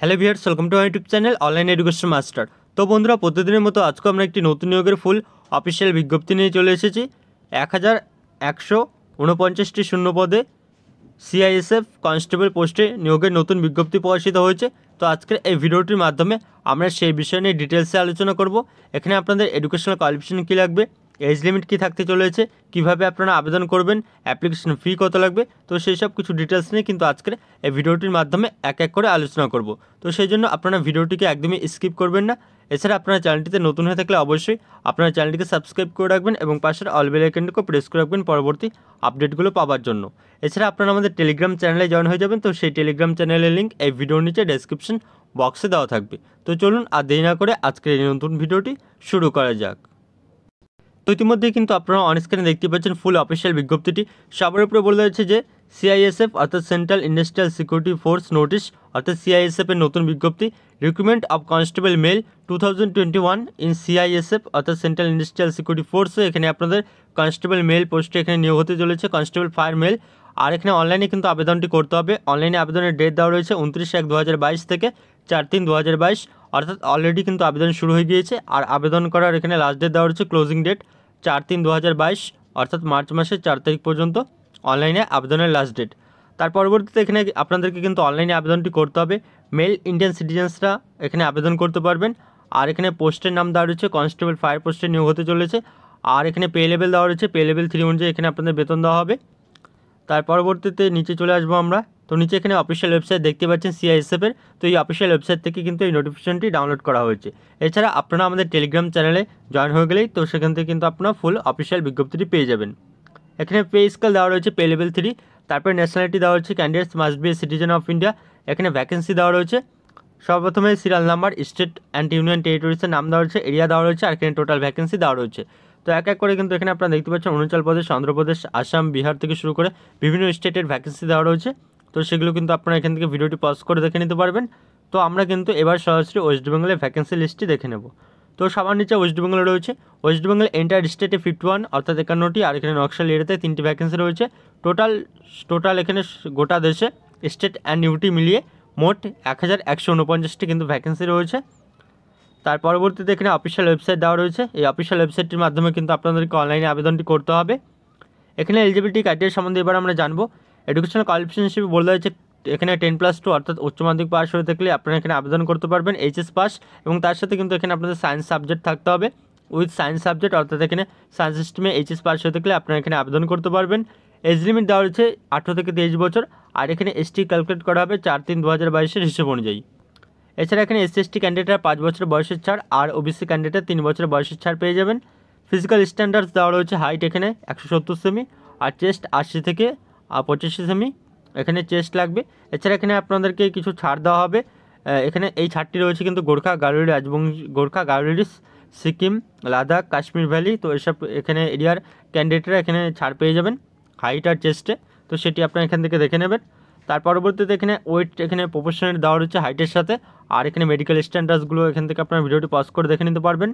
hello viewers welcome to YouTube channel online education master তো বন্ধুরা প্রতিদিনের মতো আজকে আমরা একটি নতুন নিয়োগের ফুল অফিসিয়াল বিজ্ঞপ্তি নিয়ে চলে এসেছি এক হাজার একশো ঊনপঞ্চাশটি শূন্য পদে সিআইএসএফ কনস্টেবল পোস্টে নিয়োগের নতুন বিজ্ঞপ্তি প্রকাশিত হয়েছে তো আজকের এই ভিডিওটির মাধ্যমে আমরা সেই বিষয় নিয়ে ডিটেলসে আলোচনা করব এখানে আপনাদের এডুকেশনাল কোয়ালিফিকেশন কী লাগবে এজ লিমিট কী থাকতে চলেছে কিভাবে আপনারা আবেদন করবেন অ্যাপ্লিকেশন ফি কত লাগবে তো সেই সব কিছু ডিটেলস নিয়ে কিন্তু আজকের এই ভিডিওটির মাধ্যমে এক এক করে আলোচনা করব তো সেই জন্য আপনারা ভিডিওটিকে একদমই স্কিপ করবেন না এছাড়া আপনার চ্যানেলটিতে নতুন হয়ে থাকলে অবশ্যই আপনার চ্যানেলটিকে সাবস্ক্রাইব করে রাখবেন এবং পাশের অল বেল আইকনটিকে প্রেস করে রাখবেন পরবর্তী আপডেটগুলো পাওয়ার জন্য এছাড়া আপনারা আমাদের টেলিগ্রাম চ্যানেলে জয়েন হয়ে যাবেন তো সেই টেলিগ্রাম চ্যানেলের লিঙ্ক এই ভিডিওর নিচে ডেসক্রিপশন বক্সে দেওয়া থাকবে তো চলুন আর দেরি না করে আজকের এই নতুন ভিডিওটি শুরু করা যাক তো ইতিমধ্যেই কিন্তু আপনারা অনস্ক্রিনে দেখতে পাচ্ছেন ফুল অফিসিয়াল বিজ্ঞপ্তিটি সবার উপরে বলে রয়েছে যে সিআইএসএফ অর্থাৎ central industrial security force notice অর্থাৎ সিআইএসএফ এর নতুন বিজ্ঞপ্তি recruitment of constable male two thousand twenty one in CISF অর্থাৎ সেন্ট্রাল ইন্ডাস্ট্রিয়াল সিকিউরিটি ফোর্স এখানে আপনাদের কনস্টেবল মেল পোস্টে এখানে নিয়োগ হতে চলেছে কনস্টেবল ফায়ার মেল আর এখানে অনলাইনে কিন্তু আবেদনটি করতে হবে অনলাইনে আবেদনের ডেট দেওয়া রয়েছে উনত্রিশ এক দু থেকে চার তিন দু অর্থাৎ অলরেডি কিন্তু আবেদন শুরু হয়ে গিয়েছে আর আবেদন করার এখানে লাস্ট ডেট দেওয়া রয়েছে ক্লোজিং ডেট চার তিন দু অর্থাৎ মার্চ মাসের চার তারিখ পর্যন্ত অনলাইনে আবেদনের লাস্ট ডেট তার পরবর্তীতে এখানে আপনাদেরকে কিন্তু অনলাইনে আবেদনটি করতে হবে মেল ইন্ডিয়ান সিটিজেন্সরা এখানে আবেদন করতে পারবেন আর এখানে পোস্টের নাম দেওয়া রয়েছে কনস্টেবল ফায়ার পোস্টে নিয়োগ হতে চলেছে আর এখানে পে লেভেল দেওয়া রয়েছে পে লেভেল থ্রি অনুযায়ী এখানে আপনাদের বেতন দেওয়া হবে তার পরবর্তীতে নিচে চলে আসবো আমরা তো নিচে এখানে অফিসিয়াল ওয়েবসাইট দেখতে পাচ্ছেন সিআইএসএফের তো এই অফিসিয়াল ওয়েবসাইট থেকে কিন্তু এই নোটিফিকেশনটি ডাউনলোড করা হয়েছে এছাড়া আপনারা আমাদের টেলিগ্রাম চ্যানেলে জয়েন হয়ে গেলেই তো সেখান থেকে কিন্তু আপনারা ফুল অফিসিয়াল বিজ্ঞপ্তিটি পেয়ে যাবেন এখানে পে স্কেল দেওয়া রয়েছে পে লেভেল থ্রি তারপরে ন্যাশনালিটি দেওয়া রয়েছে candidates must be citizen of India এখানে ভ্যাকেন্সি দেওয়া রয়েছে সর্বপ্রথমে serial number state and union টেরিটরিসের নাম দেওয়া রয়েছে এরিয়া দেওয়া রয়েছে আর এখানে টোটাল ভ্যাকেন্সি দেওয়া রয়েছে তো এক এক করে কিন্তু এখানে আপনারা দেখতে পাচ্ছেন অরুণাচল প্রদেশ অন্ধ্রপ্রদেশ আসাম বিহার থেকে শুরু করে বিভিন্ন স্টেটের ভ্যাকেন্সি দেওয়া রয়েছে তো সেগুলো কিন্তু আপনারা এখান থেকে ভিডিওটি পজ করে দেখে নিতে পারবেন তো আমরা কিন্তু এবার সরাসরি ওয়েস্ট বেঙ্গলের ভ্যাকেন্সি লিস্টটি দেখে নেব তো সবার নিচে ওয়েস্ট বেঙ্গল রয়েছে ওয়েস্ট বেঙ্গল এন্টায়ার স্টেটে ফিফটি ওয়ান অর্থাৎ একান্নটি আর এখানে নকশাল এরিয়াতে তিনটি ভ্যাকেন্সি রয়েছে টোটাল টোটাল এখানে গোটা দেশে স্টেট অ্যান্ড ইউটি মিলিয়ে মোট এক হাজার একশো উনপঞ্চাশটি কিন্তু ভ্যাকেন্সি রয়েছে তার পরবর্তীতে এখানে অফিসিয়াল ওয়েবসাইট দেওয়া রয়েছে এই অফিসিয়াল ওয়েবসাইটটির মাধ্যমে কিন্তু আপনাদেরকে অনলাইনে আবেদনটি করতে হবে এখানে এলিজিবিলিটি ক্রাইটেরিয়া সম্বন্ধে এবার আমরা জানবো এডুকেশনাল কোয়ালিফিকেশন হিসেবে বলে দেওয়া এখানে টেন প্লাস টু অর্থাৎ উচ্চ মাধ্যমিক পাস হয়ে থাকলে আপনারা এখানে আবেদন করতে পারবেন এইচএস পাস এবং তার সাথে কিন্তু এখানে আপনাদের সায়েন্স সাবজেক্ট থাকতে হবে উইথ সায়েন্স সাবজেক্ট অর্থাৎ এখানে সায়েন্স সিস্টেমে এইচএস পাস হয়ে থাকলে আপনারা এখানে আবেদন করতে পারবেন এজ লিমিট দেওয়া রয়েছে আঠেরো থেকে তেইশ বছর আর এখানে এসটি ক্যালকুলেট করা হবে চার তিন দু হাজার বাইশের হিসেব অনুযায়ী এছাড়া এখানে এসসি এসটি ক্যান্ডিডেটরা পাঁচ বছর বয়সের ছাড় আর ওবিসি ক্যান্ডিডেটরা তিন বছর বয়সের ছাড় পেয়ে যাবেন ফিজিক্যাল স্ট্যান্ডার্ডস দেওয়া রয়েছে হাইট এখানে একশো সত্তর সেমি আর চেস্ট আশি থেকে আর পঁচিশে সেমি এখানে চেস্ট লাগবে এছাড়া এখানে আপনাদেরকে কিছু ছাড় দেওয়া হবে এখানে এই ছাড়টি রয়েছে কিন্তু গোর্খা গারুড়ি রাজবংশ গোর্খা গারুড়িস সিকিম লাদাখ কাশ্মীর ভ্যালি তো এসব এখানে এরিয়ার ক্যান্ডিডেটরা এখানে ছাড় পেয়ে যাবেন হাইট আর চেস্টে তো সেটি আপনারা এখান থেকে দেখে নেবেন তার পরবর্তীতে এখানে ওয়েট এখানে প্রপোর্শনের দেওয়া রয়েছে হাইটের সাথে আর এখানে মেডিকেল স্ট্যান্ডার্ডসগুলো এখান থেকে আপনার ভিডিওটি পজ করে দেখে নিতে পারবেন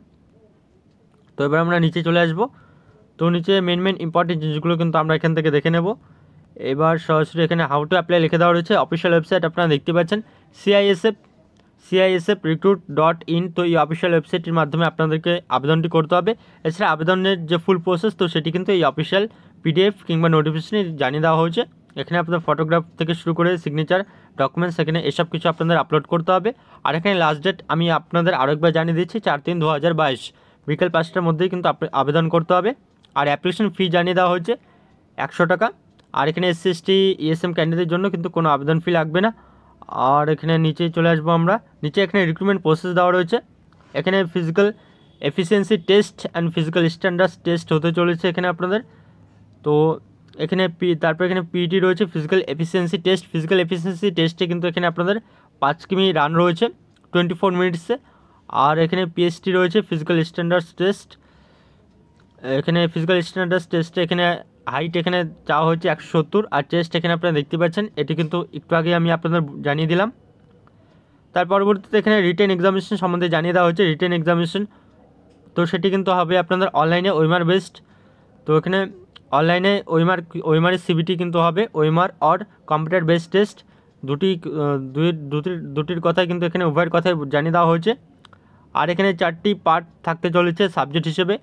তো এবার আমরা নিচে চলে আসব তো নিচে মেন মেন ইম্পর্টেন্ট জিনিসগুলো কিন্তু আমরা এখান থেকে দেখে নেব এবার সরাসরি এখানে হাউ টু অ্যাপ্লাই লিখে দেওয়া রয়েছে অফিসিয়াল ওয়েবসাইট আপনারা দেখতে পাচ্ছেন CISF CISF recruit dot in তো এই অফিসিয়াল ওয়েবসাইটটির মাধ্যমে আপনাদেরকে আবেদনটি করতে হবে এছাড়া আবেদনের যে ফুল প্রসেস তো সেটি কিন্তু এই অফিসিয়াল পিডিএফ কিংবা নোটিফিকেশনে জানিয়ে দেওয়া হয়েছে এখানে আপনাদের ফটোগ্রাফ থেকে শুরু করে সিগনেচার ডকুমেন্টস এখানে এসব কিছু আপনাদের আপলোড করতে হবে আর এখানে লাস্ট ডেট আমি আপনাদের আরও একবার জানিয়ে দিচ্ছি চার তিন দু হাজার বাইশ বিকেল পাঁচটার মধ্যেই কিন্তু আবেদন করতে হবে আর অ্যাপ্লিকেশন ফি জানিয়ে দেওয়া হয়েছে একশো টাকা আর এখানে এসসি এসটি ইএসএম ক্যান্ডিডেটের জন্য কিন্তু কোনো আবেদন ফি লাগবে না আর এখানে নিচে চলে আসবো আমরা নিচে এখানে রিক্রুটমেন্ট প্রসেস দেওয়া রয়েছে এখানে physical efficiency test and physical standard test হতে চলেছে এখানে আপনাদের তো এখানে পি তারপর এখানে পিইটি e রয়েছে physical efficiency test physical efficiency টেস্টে কিন্তু এখানে আপনাদের পাঁচ কিমি রান রয়েছে টোয়েন্টি ফোর মিনিটসে আর এখানে পিএসটি রয়েছে ফিজিক্যাল স্ট্যান্ডার্ড টেস্ট এখানে ফিজিক্যাল স্ট্যান্ডার্ড টেস্টে এখানে হাইট এখানে চাওয়া হয়েছে একশো সত্তর আর চেস্ট এখানে আপনারা দেখতে পাচ্ছেন এটি কিন্তু একটু আগে আমি আপনাদের জানিয়ে দিলাম তার পরবর্তীতে এখানে রিটেন এক্সামিনেশন সম্বন্ধে জানিয়ে দেওয়া হয়েছে রিটেন এক্সামিনেশন তো সেটি কিন্তু হবে আপনাদের অনলাইনে ওইমার বেস্ট তো এখানে অনলাইনে ওইমার ওইমারের সিবিটি কিন্তু হবে OMR or computer base test দুটি দুটির দুটির কথাই কিন্তু এখানে উভয়ের কথাই জানিয়ে দেওয়া হয়েছে আর এখানে চারটি পার্ট থাকতে চলেছে সাবজেক্ট হিসেবে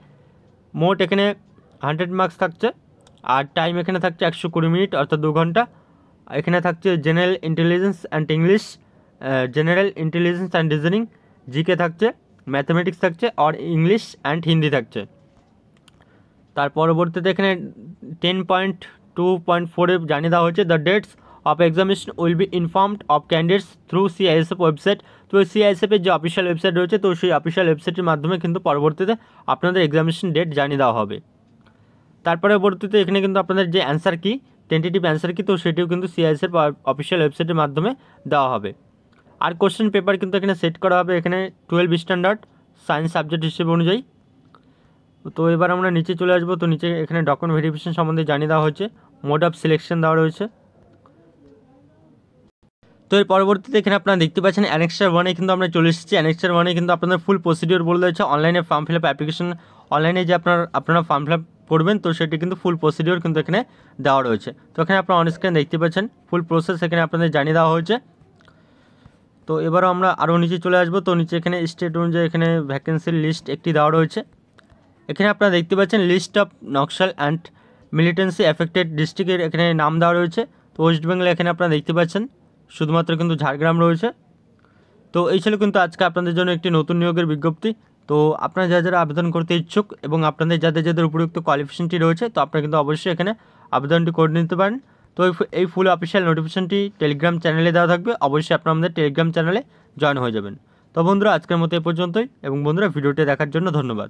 মোট এখানে হান্ড্রেড মার্কস থাকছে আর টাইম এখানে থাকছে একশো কুড়ি মিনিট অর্থাৎ দু ঘন্টা এখানে থাকছে general intelligence and English general intelligence and reasoning GK থাকছে ম্যাথামেটিক্স থাকছে আর ইংলিশ অ্যান্ড হিন্দি থাকছে তার পরবর্তীতে এখানে টেন পয়েন্ট টু পয়েন্ট ফোরে জানিয়ে দেওয়া হয়েছে the dates of examination will be informed of candidates through CISF website তো সিআইএসএফের যে অফিসিয়াল ওয়েবসাইট রয়েছে তো সেই অফিসিয়াল ওয়েবসাইটের মাধ্যমে কিন্তু পরবর্তীতে আপনাদের এক্সামিনেশন ডেট জানিয়ে দেওয়া হবে তারপরে পরবর্তীতে এখানে কিন্তু আপনাদের যে অ্যান্সার কি টেন্টেটিভ অ্যান্সার কি তো সেটিও কিন্তু সিআইএসের অফিসিয়াল ওয়েবসাইটের মাধ্যমে দেওয়া হবে আর কোশ্চেন পেপার কিন্তু এখানে সেট করা হবে এখানে টুয়েলভ স্ট্যান্ডার্ড সায়েন্স সাবজেক্ট হিসেবে অনুযায়ী তো এবার আমরা নিচে চলে আসবো তো নিচে এখানে ডকুমেন্ট ভেরিফিকেশন সম্বন্ধে জানিয়ে দেওয়া হয়েছে মোড অফ সিলেকশন দেওয়া রয়েছে তো এর পরবর্তীতে এখানে আপনারা দেখতে পাচ্ছেন অ্যানেক্সার ওয়ানে কিন্তু আমরা চলে এসেছি অ্যানেক্সার ওয়ানে কিন্তু আপনাদের ফুল প্রসিডিওর বলে হয়েছে অনলাইনে ফর্ম ফিল আপ অ্যাপ্লিকেশন অনলাইনে যে আপনার আপনারা ফর্ম ফিল করবেন তো সেটি কিন্তু ফুল প্রসিডিওর কিন্তু এখানে দেওয়া রয়েছে তো এখানে আপনারা অন দেখতে পাচ্ছেন ফুল প্রসেস এখানে আপনাদের জানিয়ে দেওয়া হয়েছে তো এবারও আমরা আরও নিচে চলে আসবো তো নিচে এখানে স্টেট অনুযায়ী এখানে ভ্যাকেন্সির লিস্ট একটি দেওয়া রয়েছে এখানে আপনারা দেখতে পাচ্ছেন list of Naxal and militancy affected ডিস্ট্রিক্টের এখানে নাম দেওয়া রয়েছে তো ওয়েস্ট বেঙ্গল এখানে আপনারা দেখতে পাচ্ছেন শুধুমাত্র কিন্তু ঝাড়গ্রাম রয়েছে তো এই ছিল কিন্তু আজকে আপনাদের জন্য একটি নতুন নিয়োগের বিজ্ঞপ্তি তো আপনারা যারা যারা আবেদন করতে ইচ্ছুক এবং আপনাদের যাদের যাদের উপযুক্ত কোয়ালিফিকেশনটি রয়েছে তো আপনারা কিন্তু অবশ্যই এখানে আবেদনটি করে নিতে পারেন তো এই ফুল অফিসিয়াল নোটিফিকেশনটি টেলিগ্রাম চ্যানেলে দেওয়া থাকবে অবশ্যই আপনারা আমাদের টেলিগ্রাম চ্যানেলে জয়েন হয়ে যাবেন তো বন্ধুরা আজকের মতো এ পর্যন্তই এবং বন্ধুরা ভিডিওটি দেখার জন্য ধন্যবাদ